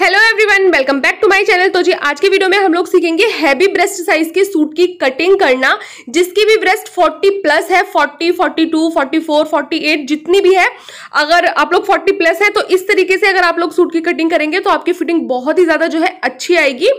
hello everyone welcome back to my channel तो जी आज के वीडियो में हम लोग सीखेंगे हैवी ब्रेस्ट साइज के सूट की कटिंग करना जिसकी भी ब्रेस्ट 40 प्लस है 40 42 44 48 जितनी भी है अगर आप लोग 40 प्लस है तो इस तरीके से अगर आप लोग सूट की कटिंग करेंगे तो आपकी फिटिंग बहुत ही ज़्यादा जो है अच्छी आएगी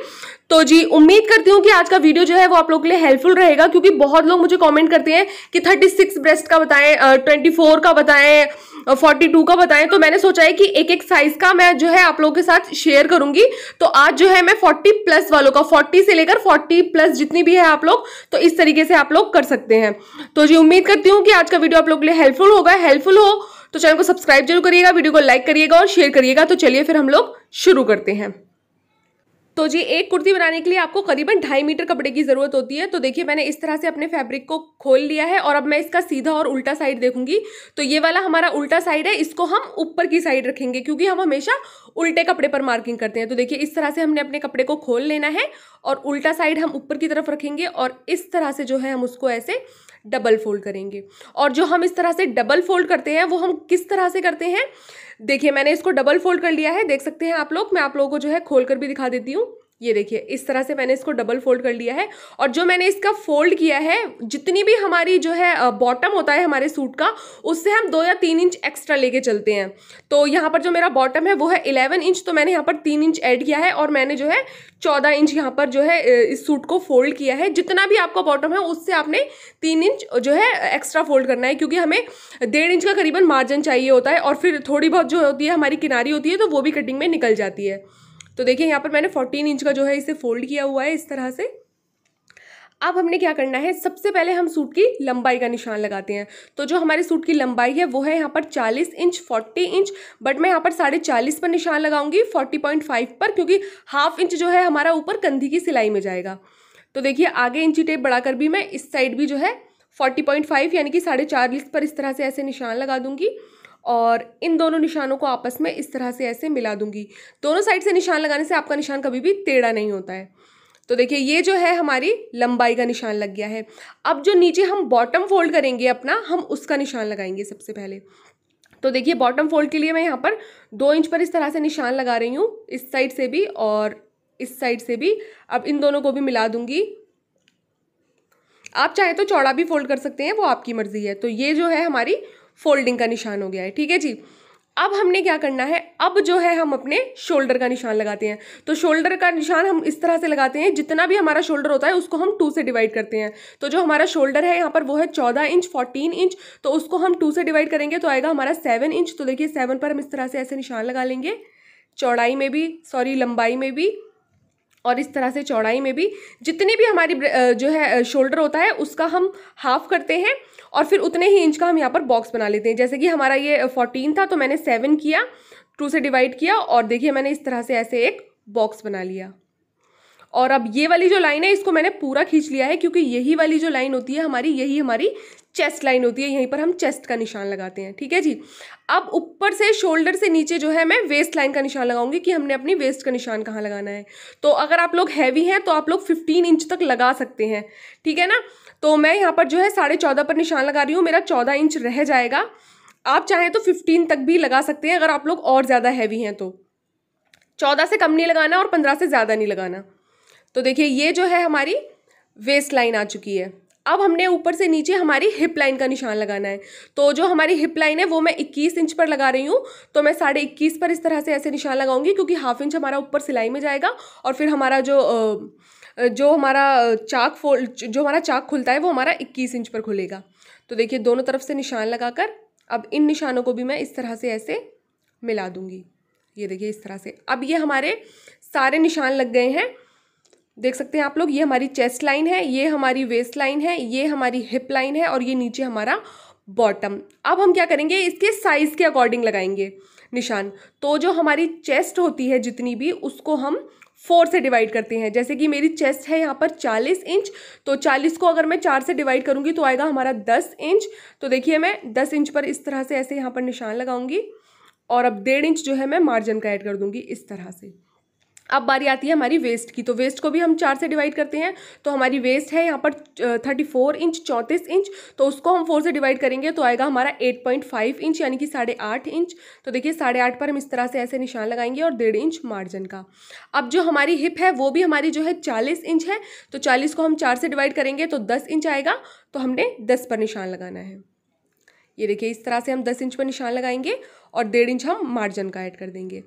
तो जी उम्मीद करती हूँ कि आज का वीडियो जो है वो आप लोगों के लिए हेल्पफुल रहेगा क्योंकि बहुत लोग मुझे कमेंट करते हैं कि 36 ब्रेस्ट का बताएं 24 का बताएं 42 का बताएं तो मैंने सोचा है कि एक एक साइज का मैं जो है आप लोगों के साथ शेयर करूंगी तो आज जो है मैं 40 प्लस वालों का 40 से लेकर 40 प्लस जितनी भी है आप लोग तो इस तरीके से आप लोग कर सकते हैं तो जी उम्मीद करती हूँ कि आज का वीडियो आप लोग के लिए हेल्पफुल होगा हेल्पफुल हो तो चैनल को सब्सक्राइब जरूर करिएगा वीडियो को लाइक करिएगा और शेयर करिएगा तो चलिए फिर हम लोग शुरू करते हैं तो जी एक कुर्ती बनाने के लिए आपको करीबन ढाई मीटर कपड़े की ज़रूरत होती है तो देखिए मैंने इस तरह से अपने फैब्रिक को खोल लिया है और अब मैं इसका सीधा और उल्टा साइड देखूंगी तो ये वाला हमारा उल्टा साइड है इसको हम ऊपर की साइड रखेंगे क्योंकि हम हमेशा उल्टे कपड़े पर मार्किंग करते हैं तो देखिए इस तरह से हमने अपने कपड़े को खोल लेना है और उल्टा साइड हम ऊपर की तरफ रखेंगे और इस तरह से जो है हम उसको ऐसे डबल फोल्ड करेंगे और जो हम इस तरह से डबल फोल्ड करते हैं वो हम किस तरह से करते हैं देखिए मैंने इसको डबल फोल्ड कर लिया है देख सकते हैं आप लोग मैं आप लोगों को जो है खोल कर भी दिखा देती हूँ ये देखिए इस तरह से मैंने इसको डबल फोल्ड कर लिया है और जो मैंने इसका फोल्ड किया है जितनी भी हमारी जो है बॉटम होता है हमारे सूट का उससे हम दो या तीन इंच एक्स्ट्रा लेके चलते हैं तो यहाँ पर जो मेरा बॉटम है वो है इलेवन इंच तो मैंने यहाँ पर तीन इंच ऐड किया है और मैंने जो है चौदह इंच यहाँ पर जो है इस सूट को फोल्ड किया है जितना भी आपका बॉटम है उससे आपने तीन इंच जो है एक्स्ट्रा फोल्ड करना है क्योंकि हमें डेढ़ इंच का करीबन मार्जिन चाहिए होता है और फिर थोड़ी बहुत जो होती है हमारी किनारी होती है तो वो भी कटिंग में निकल जाती है तो देखिए यहाँ पर मैंने फोर्टीन इंच का जो है इसे फोल्ड किया हुआ है इस तरह से अब हमने क्या करना है सबसे पहले हम सूट की लंबाई का निशान लगाते हैं तो जो हमारे सूट की लंबाई है वो है यहाँ पर 40 इंच 40 इंच बट मैं यहाँ पर साढ़े चालीस पर निशान लगाऊंगी 40.5 पर क्योंकि हाफ इंच जो है हमारा ऊपर कंधी की सिलाई में जाएगा तो देखिए आगे इंची टेप बढ़ाकर भी मैं इस साइड भी जो है 40.5 यानी कि साढ़े चालीस पर इस तरह से ऐसे निशान लगा दूंगी और इन दोनों निशानों को आपस में इस तरह से ऐसे मिला दूंगी दोनों साइड से निशान लगाने से आपका निशान कभी भी टेढ़ा नहीं होता है तो देखिए ये जो है हमारी लंबाई का निशान लग गया है अब जो नीचे हम बॉटम फोल्ड करेंगे अपना हम उसका निशान लगाएंगे सबसे पहले तो देखिए बॉटम फोल्ड के लिए मैं यहाँ पर दो इंच पर इस तरह से निशान लगा रही हूँ इस साइड से भी और इस साइड से भी अब इन दोनों को भी मिला दूंगी आप चाहे तो चौड़ा भी फोल्ड कर सकते हैं वो आपकी मर्ज़ी है तो ये जो है हमारी फोल्डिंग का निशान हो गया है ठीक है जी अब हमने क्या करना है अब जो है हम अपने शोल्डर का निशान लगाते हैं तो शोल्डर का निशान हम इस तरह से लगाते हैं जितना भी हमारा शोल्डर होता है उसको हम टू से डिवाइड करते हैं तो जो हमारा शोल्डर है यहाँ पर वो है चौदह इंच फोर्टीन इंच तो उसको हम टू से डिवाइड करेंगे तो आएगा हमारा सेवन इंच तो देखिए सेवन पर हम इस तरह से ऐसे निशान लगा लेंगे चौड़ाई में भी सॉरी लंबाई में भी और इस तरह से चौड़ाई में भी जितनी भी हमारी जो है शोल्डर होता है उसका हम हाफ करते हैं और फिर उतने ही इंच का हम यहाँ पर बॉक्स बना लेते हैं जैसे कि हमारा ये फोर्टीन था तो मैंने सेवन किया टू से डिवाइड किया और देखिए मैंने इस तरह से ऐसे एक बॉक्स बना लिया और अब ये वाली जो लाइन है इसको मैंने पूरा खींच लिया है क्योंकि यही वाली जो लाइन होती है हमारी यही हमारी चेस्ट लाइन होती है यहीं पर हम चेस्ट का निशान लगाते हैं ठीक है जी अब ऊपर से शोल्डर से नीचे जो है मैं वेस्ट लाइन का निशान लगाऊंगी कि हमने अपनी वेस्ट का निशान कहाँ लगाना है तो अगर आप लोग हैवी हैं तो आप लोग फिफ्टीन इंच तक लगा सकते हैं ठीक है ना तो मैं यहाँ पर जो है साढ़े चौदह पर निशान लगा रही हूँ मेरा चौदह इंच रह जाएगा आप चाहें तो फिफ्टीन तक भी लगा सकते हैं अगर आप लोग और ज़्यादा हैवी हैं तो चौदह से कम नहीं लगाना और पंद्रह से ज़्यादा नहीं लगाना तो देखिए ये जो है हमारी वेस्ट लाइन आ चुकी है अब हमने ऊपर से नीचे हमारी हिप लाइन का निशान लगाना है तो जो हमारी हिप लाइन है वो मैं 21 इंच पर लगा रही हूँ तो मैं साढ़े इक्कीस पर इस तरह से ऐसे निशान लगाऊंगी क्योंकि हाफ इंच हमारा ऊपर सिलाई में जाएगा और फिर हमारा जो जो हमारा चाक फोल्ड जो हमारा चाक खुलता है वो हमारा इक्कीस इंच पर खुलेगा तो देखिए दोनों तरफ से निशान लगाकर अब इन निशानों को भी मैं इस तरह से ऐसे मिला दूँगी ये देखिए इस तरह से अब ये हमारे सारे निशान लग गए हैं देख सकते हैं आप लोग ये हमारी चेस्ट लाइन है ये हमारी वेस्ट लाइन है ये हमारी हिप लाइन है और ये नीचे हमारा बॉटम अब हम क्या करेंगे इसके साइज़ के अकॉर्डिंग लगाएंगे निशान तो जो हमारी चेस्ट होती है जितनी भी उसको हम फोर से डिवाइड करते हैं जैसे कि मेरी चेस्ट है यहाँ पर चालीस इंच तो चालीस को अगर मैं चार से डिवाइड करूँगी तो आएगा हमारा दस इंच तो देखिए मैं दस इंच पर इस तरह से ऐसे यहाँ पर निशान लगाऊंगी और अब डेढ़ इंच जो है मैं मार्जिन का ऐड कर दूँगी इस तरह से अब बारी आती है हमारी वेस्ट की तो वेस्ट को भी हम चार से डिवाइड करते हैं तो हमारी वेस्ट है यहाँ पर थर्टी फोर इंच चौंतीस इंच तो उसको हम फोर से डिवाइड करेंगे तो आएगा हमारा एट पॉइंट फाइव इंच यानी कि साढ़े आठ इंच तो देखिए साढ़े आठ पर हम इस तरह से ऐसे निशान लगाएंगे और डेढ़ इंच मार्जिन का अब जो हमारी हिप है वो भी हमारी जो है चालीस इंच है तो चालीस को हम चार से डिवाइड करेंगे तो दस इंच आएगा तो हमने दस पर निशान लगाना है ये देखिए इस तरह से हम दस इंच पर निशान लगाएंगे और डेढ़ इंच हम मार्जिन का ऐड कर देंगे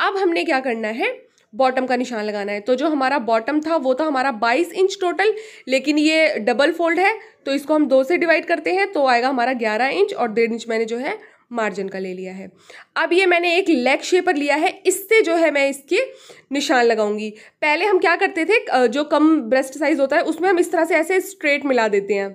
अब हमने क्या करना है बॉटम का निशान लगाना है तो जो हमारा बॉटम था वो था तो हमारा 22 इंच टोटल लेकिन ये डबल फोल्ड है तो इसको हम दो से डिवाइड करते हैं तो आएगा हमारा 11 इंच और डेढ़ इंच मैंने जो है मार्जिन का ले लिया है अब ये मैंने एक लेग शेपर लिया है इससे जो है मैं इसके निशान लगाऊंगी पहले हम क्या करते थे जो कम ब्रेस्ट साइज़ होता है उसमें हम इस तरह से ऐसे स्ट्रेट मिला देते हैं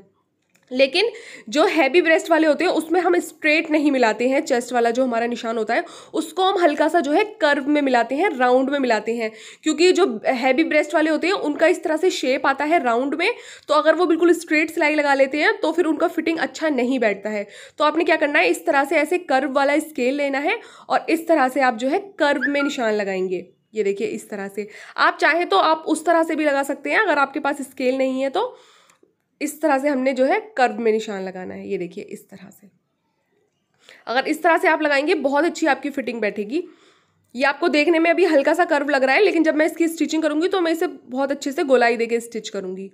लेकिन जो हैवी ब्रेस्ट वाले होते हैं उसमें हम स्ट्रेट नहीं मिलाते हैं चेस्ट वाला जो हमारा निशान होता है उसको हम हल्का सा जो है कर्व में मिलाते हैं राउंड में मिलाते हैं क्योंकि जो हैवी ब्रेस्ट वाले होते हैं उनका इस तरह से शेप आता है राउंड में तो अगर वो बिल्कुल स्ट्रेट सिलाई लगा लेते हैं तो फिर उनका फिटिंग अच्छा नहीं बैठता है तो आपने क्या करना है इस तरह से ऐसे कर्व वाला स्केल लेना है और इस तरह से आप जो है कर्व में निशान लगाएंगे ये देखिए इस तरह से आप चाहें तो आप उस तरह से भी लगा सकते हैं अगर आपके पास स्केल नहीं है तो इस तरह से हमने जो है कर्व में निशान लगाना है ये देखिए इस तरह से अगर इस तरह से आप लगाएंगे बहुत अच्छी आपकी फिटिंग बैठेगी ये आपको देखने में अभी हल्का सा कर्व लग रहा है लेकिन जब मैं इसकी स्टिचिंग करूँगी तो मैं इसे बहुत अच्छे से गोलाई देके स्टिच करूँगी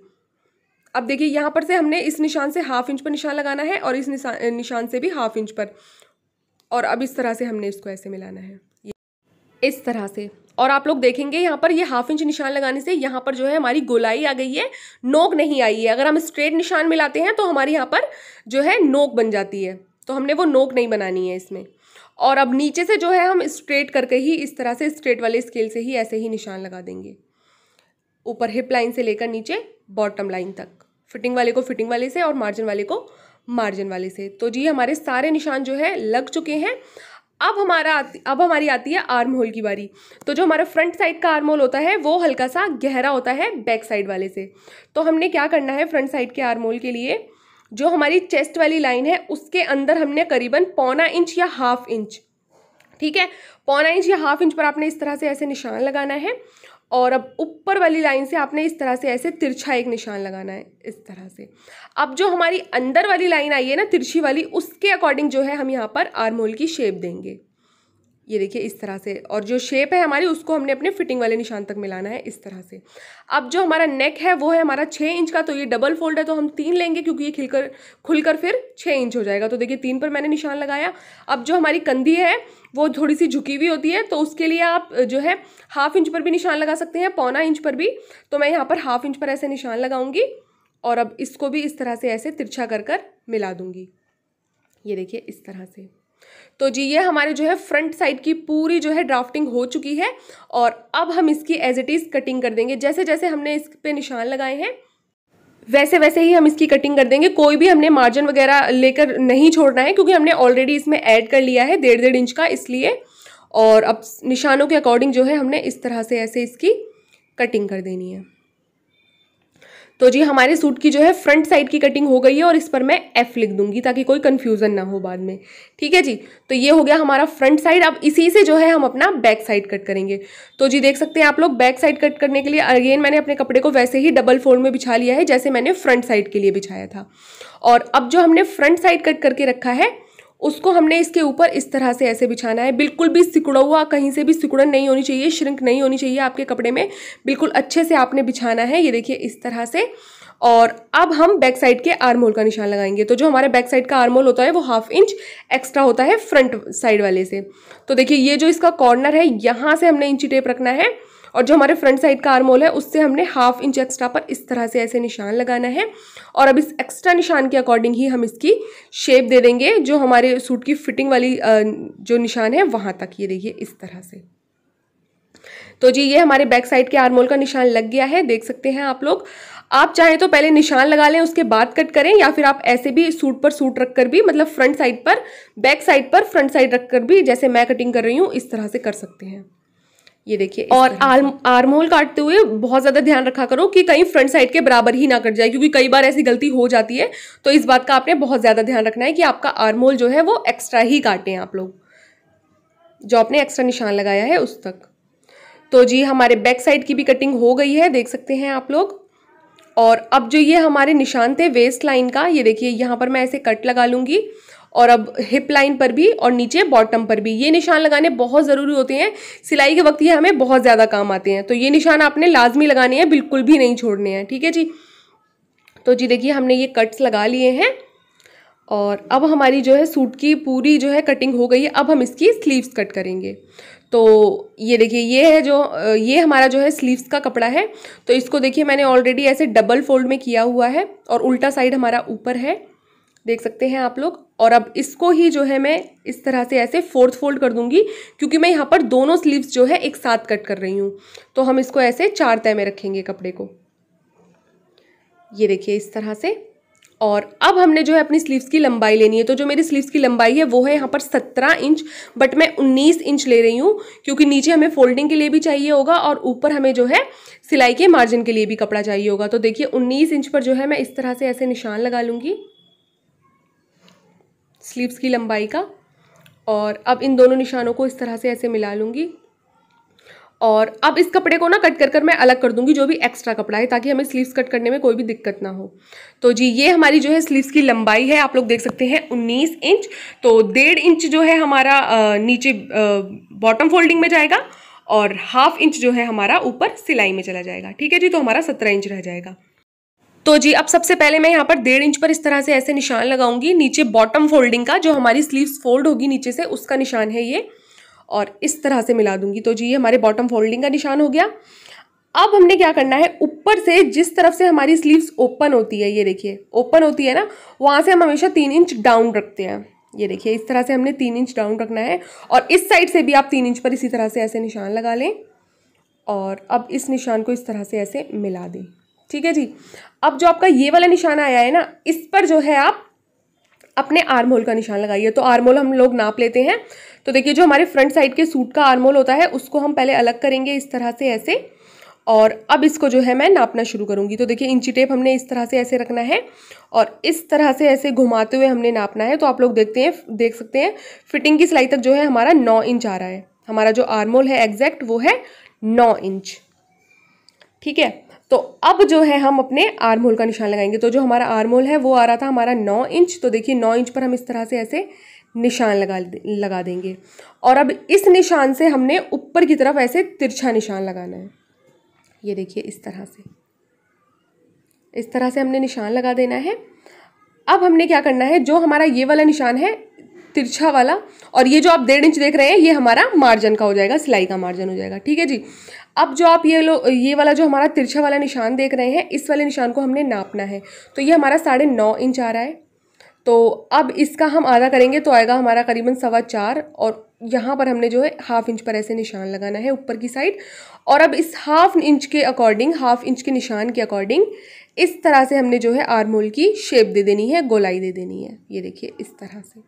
अब देखिए यहाँ पर से हमने इस निशान से हाफ इंच पर निशान लगाना है और इस निशान से भी हाफ इंच पर और अब इस तरह से हमने इसको ऐसे मिलाना है इस तरह से और आप लोग देखेंगे यहाँ पर ये हाफ इंच निशान लगाने से यहाँ पर जो है हमारी गोलाई आ गई है नोक नहीं आई है अगर हम स्ट्रेट निशान मिलाते हैं तो हमारे यहाँ पर जो है नोक बन जाती है तो हमने वो नोक नहीं बनानी है इसमें और अब नीचे से जो है हम स्ट्रेट करके ही इस तरह से स्ट्रेट वाले स्केल से ही ऐसे ही निशान लगा देंगे ऊपर हिप लाइन से लेकर नीचे बॉटम लाइन तक फिटिंग वाले को फिटिंग वाले से और मार्जिन वाले को मार्जिन वाले से तो जी हमारे सारे निशान जो है लग चुके हैं अब हमारा अब हमारी आती है आर्म होल की बारी तो जो हमारा फ्रंट साइड का आर्म होल होता है वो हल्का सा गहरा होता है बैक साइड वाले से तो हमने क्या करना है फ्रंट साइड के आर्म होल के लिए जो हमारी चेस्ट वाली लाइन है उसके अंदर हमने करीबन पौना इंच या हाफ इंच ठीक है पौना इंच या हाफ इंच पर आपने इस तरह से ऐसे निशान लगाना है और अब ऊपर वाली लाइन से आपने इस तरह से ऐसे तिरछा एक निशान लगाना है इस तरह से अब जो हमारी अंदर वाली लाइन आई है ना तिरछी वाली उसके अकॉर्डिंग जो है हम यहाँ पर आर्मोल की शेप देंगे ये देखिए इस तरह से और जो शेप है हमारी उसको हमने अपने फिटिंग वाले निशान तक मिलाना है इस तरह से अब जो हमारा नेक है वो है हमारा छः इंच का तो ये डबल फोल्ड है तो हम तीन लेंगे क्योंकि ये खिलकर खुलकर फिर छः इंच हो जाएगा तो देखिए तीन पर मैंने निशान लगाया अब जो हमारी कंधी है वो थोड़ी सी झुकी हुई होती है तो उसके लिए आप जो है हाफ इंच पर भी निशान लगा सकते हैं पौना इंच पर भी तो मैं यहाँ पर हाफ इंच पर ऐसे निशान लगाऊंगी और अब इसको भी इस तरह से ऐसे तिरछा कर कर मिला दूंगी ये देखिए इस तरह से तो जी ये हमारे जो है फ्रंट साइड की पूरी जो है ड्राफ्टिंग हो चुकी है और अब हम इसकी एज इट इज़ कटिंग कर देंगे जैसे जैसे हमने इस पर निशान लगाए हैं वैसे वैसे ही हम इसकी कटिंग कर देंगे कोई भी हमने मार्जिन वगैरह लेकर नहीं छोड़ना है क्योंकि हमने ऑलरेडी इसमें ऐड कर लिया है डेढ़ डेढ़ इंच का इसलिए और अब निशानों के अकॉर्डिंग जो है हमने इस तरह से ऐसे इसकी कटिंग कर देनी है तो जी हमारे सूट की जो है फ्रंट साइड की कटिंग हो गई है और इस पर मैं एफ लिख दूंगी ताकि कोई कन्फ्यूज़न ना हो बाद में ठीक है जी तो ये हो गया हमारा फ्रंट साइड अब इसी से जो है हम अपना बैक साइड कट करेंगे तो जी देख सकते हैं आप लोग बैक साइड कट करने के लिए अगेन मैंने अपने कपड़े को वैसे ही डबल फोल्ड में बिछा लिया है जैसे मैंने फ्रंट साइड के लिए बिछाया था और अब जो हमने फ्रंट साइड कट करके रखा है उसको हमने इसके ऊपर इस तरह से ऐसे बिछाना है बिल्कुल भी हुआ कहीं से भी सिकुड़न नहीं होनी चाहिए श्रिंक नहीं होनी चाहिए आपके कपड़े में बिल्कुल अच्छे से आपने बिछाना है ये देखिए इस तरह से और अब हम बैक साइड के आर्म होल का निशान लगाएंगे तो जो हमारे बैक साइड का आर्म होल होता है वो हाफ इंच एक्स्ट्रा होता है फ्रंट साइड वाले से तो देखिए ये जो इसका कॉर्नर है यहाँ से हमने इंची टेप रखना है और जो हमारे फ्रंट साइड का आर्मोल है उससे हमने हाफ इंच एक्स्ट्रा पर इस तरह से ऐसे निशान लगाना है और अब इस एक्स्ट्रा निशान के अकॉर्डिंग ही हम इसकी शेप दे देंगे जो हमारे सूट की फिटिंग वाली जो निशान है वहाँ तक ये देखिए इस तरह से तो जी ये हमारे बैक साइड के आर्मोल का निशान लग गया है देख सकते हैं आप लोग आप चाहे तो पहले निशान लगा लें उसके बाद कट करें या फिर आप ऐसे भी सूट पर सूट रखकर भी मतलब फ्रंट साइड पर बैक साइड पर फ्रंट साइड रखकर भी जैसे मैं कटिंग कर रही हूँ इस तरह से कर सकते हैं ये देखिए और आर्म आर्म काटते हुए बहुत ज़्यादा ध्यान रखा करो कि कहीं फ्रंट साइड के बराबर ही ना कट जाए क्योंकि कई बार ऐसी गलती हो जाती है तो इस बात का आपने बहुत ज़्यादा ध्यान रखना है कि आपका आर्मोल जो है वो एक्स्ट्रा ही काटें आप लोग जो आपने एक्स्ट्रा निशान लगाया है उस तक तो जी हमारे बैक साइड की भी कटिंग हो गई है देख सकते हैं आप लोग और अब जो ये हमारे निशान थे वेस्ट लाइन का ये देखिए यहाँ पर मैं ऐसे कट लगा लूँगी और अब हिप लाइन पर भी और नीचे बॉटम पर भी ये निशान लगाने बहुत ज़रूरी होते हैं सिलाई के वक्त ये हमें बहुत ज़्यादा काम आते हैं तो ये निशान आपने लाजमी लगाने हैं बिल्कुल भी नहीं छोड़ने हैं ठीक है जी तो जी देखिए हमने ये कट्स लगा लिए हैं और अब हमारी जो है सूट की पूरी जो है कटिंग हो गई है अब हम इसकी स्लीव्स कट करेंगे तो ये देखिए ये है जो ये हमारा जो है स्लीव्स का कपड़ा है तो इसको देखिए मैंने ऑलरेडी ऐसे डबल फोल्ड में किया हुआ है और उल्टा साइड हमारा ऊपर है देख सकते हैं आप लोग और अब इसको ही जो है मैं इस तरह से ऐसे फोर्थ फोल्ड कर दूंगी क्योंकि मैं यहाँ पर दोनों स्लीव्स जो है एक साथ कट कर रही हूँ तो हम इसको ऐसे चार तय में रखेंगे कपड़े को ये देखिए इस तरह से और अब हमने जो है अपनी स्लीव्स की लंबाई लेनी है तो जो मेरी स्लीव्स की लंबाई है वो है यहाँ पर सत्रह इंच बट मैं उन्नीस इंच ले रही हूँ क्योंकि नीचे हमें फोल्डिंग के लिए भी चाहिए होगा और ऊपर हमें जो है सिलाई के मार्जिन के लिए भी कपड़ा चाहिए होगा तो देखिए उन्नीस इंच पर जो है मैं इस तरह से ऐसे निशान लगा लूँगी स्लीव्स की लंबाई का और अब इन दोनों निशानों को इस तरह से ऐसे मिला लूँगी और अब इस कपड़े को ना कट कर कर मैं अलग कर दूंगी जो भी एक्स्ट्रा कपड़ा है ताकि हमें स्लीव्स कट करने में कोई भी दिक्कत ना हो तो जी ये हमारी जो है स्लीव्स की लंबाई है आप लोग देख सकते हैं 19 इंच तो डेढ़ इंच जो है हमारा नीचे बॉटम फोल्डिंग में जाएगा और हाफ इंच जो है हमारा ऊपर सिलाई में चला जाएगा ठीक है जी तो हमारा सत्रह इंच रह जाएगा तो जी अब सबसे पहले मैं यहाँ पर डेढ़ इंच पर इस तरह से ऐसे निशान लगाऊंगी नीचे बॉटम फोल्डिंग का जो हमारी स्लीव्स फोल्ड होगी नीचे से उसका निशान है ये और इस तरह से मिला दूंगी तो जी ये हमारे बॉटम फोल्डिंग का निशान हो गया अब हमने क्या करना है ऊपर से जिस तरफ से हमारी स्लीव्स ओपन होती है ये देखिए ओपन होती है ना वहाँ से हम हमेशा तीन इंच डाउन रखते हैं ये देखिए इस तरह से हमने तीन इंच डाउन रखना है और इस साइड से भी आप तीन इंच पर इसी तरह से ऐसे निशान लगा लें और अब इस निशान को इस तरह से ऐसे मिला दें ठीक है जी अब जो आपका ये वाला निशान आया है ना इस पर जो है आप अपने आर्म होल का निशान लगाइए तो आर्म होल हम लोग नाप लेते हैं तो देखिए जो हमारे फ्रंट साइड के सूट का आर्मोल होता है उसको हम पहले अलग करेंगे इस तरह से ऐसे और अब इसको जो है मैं नापना शुरू करूँगी तो देखिए इंची टेप हमने इस तरह से ऐसे रखना है और इस तरह से ऐसे घुमाते हुए हमने नापना है तो आप लोग देखते हैं देख सकते हैं फिटिंग की सिलाई तक जो है हमारा नौ इंच आ रहा है हमारा जो आर्मोल है एग्जैक्ट वो है नौ इंच ठीक है तो अब जो है हम अपने आर्मोल का निशान लगाएंगे तो जो हमारा आर्मोल है वो आ रहा था हमारा नौ इंच तो देखिए नौ इंच पर हम इस तरह से ऐसे निशान लगा लगा देंगे और अब इस निशान से हमने ऊपर की तरफ ऐसे तिरछा निशान लगाना है ये देखिए इस तरह से इस तरह से हमने निशान लगा देना है अब हमने क्या करना है जो हमारा ये वाला निशान है तिरछा वाला और ये जो आप डेढ़ इंच देख रहे हैं ये हमारा मार्जिन का हो जाएगा सिलाई का मार्जिन हो जाएगा ठीक है जी अब जो आप ये लो ये वाला जो हमारा तिरछा वाला निशान देख रहे हैं इस वाले निशान को हमने नापना है तो ये हमारा साढ़े नौ इंच आ रहा है तो अब इसका हम आधा करेंगे तो आएगा हमारा करीबन सवा चार और यहाँ पर हमने जो है हाफ इंच पर ऐसे निशान लगाना है ऊपर की साइड और अब इस हाफ इंच के अकॉर्डिंग हाफ इंच के निशान के अकॉर्डिंग इस तरह से हमने जो है आर्मोल की शेप दे देनी है गोलाई दे देनी है ये देखिए इस तरह से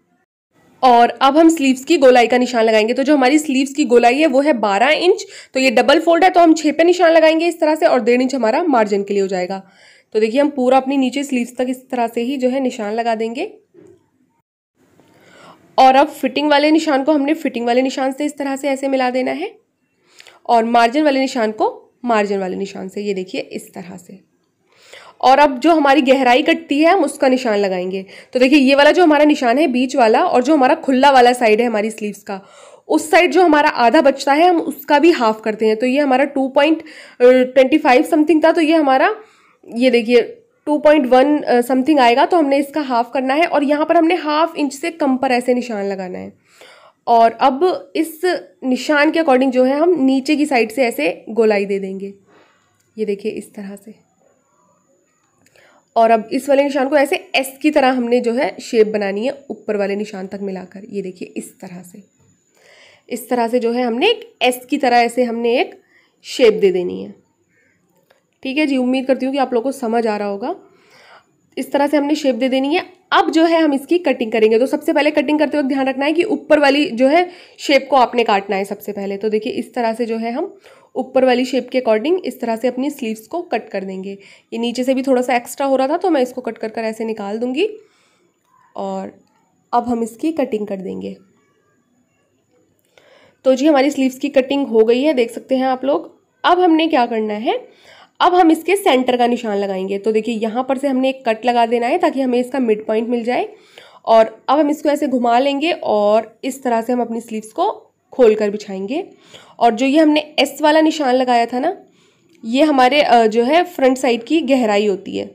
और अब हम स्लीव्स की गोलाई का निशान लगाएंगे तो जो हमारी स्लीव्स की गोलाई है वो है बारह इंच तो ये डबल फोल्ड है तो हम छः पे निशान लगाएंगे इस तरह से और डेढ़ इंच हमारा मार्जिन के लिए हो जाएगा तो देखिए हम पूरा अपनी नीचे स्लीव्स तक इस तरह से ही जो है निशान लगा देंगे और अब फिटिंग वाले निशान को हमने फिटिंग वाले निशान से इस तरह से ऐसे मिला देना है और मार्जिन वाले निशान को मार्जिन वाले निशान से ये देखिए इस तरह से और अब जो हमारी गहराई कटती है हम उसका निशान लगाएंगे तो देखिए ये वाला जो हमारा निशान है बीच वाला और जो हमारा खुला वाला साइड है हमारी स्लीव्स का उस साइड जो हमारा आधा बचता है हम उसका भी हाफ करते हैं तो ये हमारा two point twenty five something था तो ये हमारा ये देखिए टू पॉइंट वन समथिंग आएगा तो हमने इसका हाफ करना है और यहाँ पर हमने हाफ इंच से कम पर ऐसे निशान लगाना है और अब इस निशान के अकॉर्डिंग जो है हम नीचे की साइड से ऐसे गोलाई दे देंगे ये देखिए इस तरह से और अब इस वाले निशान को ऐसे एस की तरह हमने जो है शेप बनानी है ऊपर वाले निशान तक मिलाकर ये देखिए इस तरह से इस तरह से जो है हमने एक एस की तरह ऐसे हमने एक शेप दे देनी है ठीक है जी उम्मीद करती हूँ कि आप लोग को समझ आ रहा होगा इस तरह से हमने शेप दे देनी है अब जो है हम इसकी कटिंग करेंगे तो सबसे पहले कटिंग करते वक्त ध्यान रखना है कि ऊपर वाली जो है शेप को आपने काटना है सबसे पहले तो देखिए इस तरह से जो है हम ऊपर वाली शेप के अकॉर्डिंग इस तरह से अपनी स्लीव्स को कट कर देंगे ये नीचे से भी थोड़ा सा एक्स्ट्रा हो रहा था तो मैं इसको कट कर कर ऐसे निकाल दूंगी और अब हम इसकी कटिंग कर देंगे तो जी हमारी स्लीव्स की कटिंग हो गई है देख सकते हैं आप लोग अब हमने क्या करना है अब हम इसके सेंटर का निशान लगाएंगे तो देखिए यहाँ पर से हमने एक कट लगा देना है ताकि हमें इसका मिड पॉइंट मिल जाए और अब हम इसको ऐसे घुमा लेंगे और इस तरह से हम अपनी स्लीव्स को खोल कर बिछाएंगे और जो ये हमने एस वाला निशान लगाया था ना ये हमारे जो है फ्रंट साइड की गहराई होती है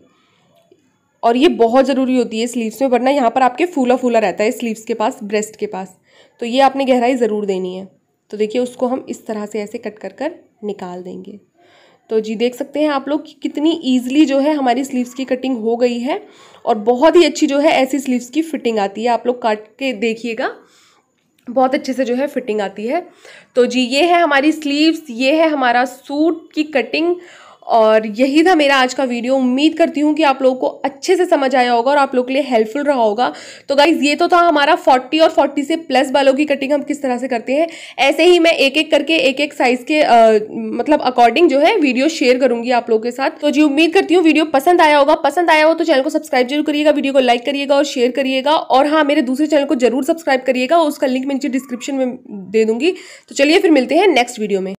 और ये बहुत ज़रूरी होती है स्लीव्स में वरना यहाँ पर आपके फूला फूला रहता है स्लीव्स के पास ब्रेस्ट के पास तो ये आपने गहराई ज़रूर देनी है तो देखिए उसको हम इस तरह से ऐसे कट कर कर निकाल देंगे तो जी देख सकते हैं आप लोग कि कितनी ईजिली जो है हमारी स्लीव्स की कटिंग हो गई है और बहुत ही अच्छी जो है ऐसी स्लीव्स की फिटिंग आती है आप लोग काट के देखिएगा बहुत अच्छे से जो है फिटिंग आती है तो जी ये है हमारी स्लीव्स ये है हमारा सूट की कटिंग और यही था मेरा आज का वीडियो उम्मीद करती हूँ कि आप लोगों को अच्छे से समझ आया होगा और आप लोगों के लिए हेल्पफुल रहा होगा तो गाइज ये तो था हमारा 40 और 40 से प्लस बालों की कटिंग हम किस तरह से करते हैं ऐसे ही मैं एक एक करके एक एक साइज़ के आ, मतलब अकॉर्डिंग जो है वीडियो शेयर करूंगी आप लोगों के साथ तो जी उम्मीद करती हूँ वीडियो पसंद आया होगा पसंद आया हो तो चैनल को सब्सक्राइब जरूर करिएगा वीडियो को लाइक करिएगा और शेयर करिएगा और हाँ मेरे दूसरे चैनल को जरूर सब्सक्राइब करिएगा उसका लिंक मैं नीचे डिस्क्रिप्शन में दे दूंगी तो चलिए फिर मिलते हैं नेक्स्ट वीडियो में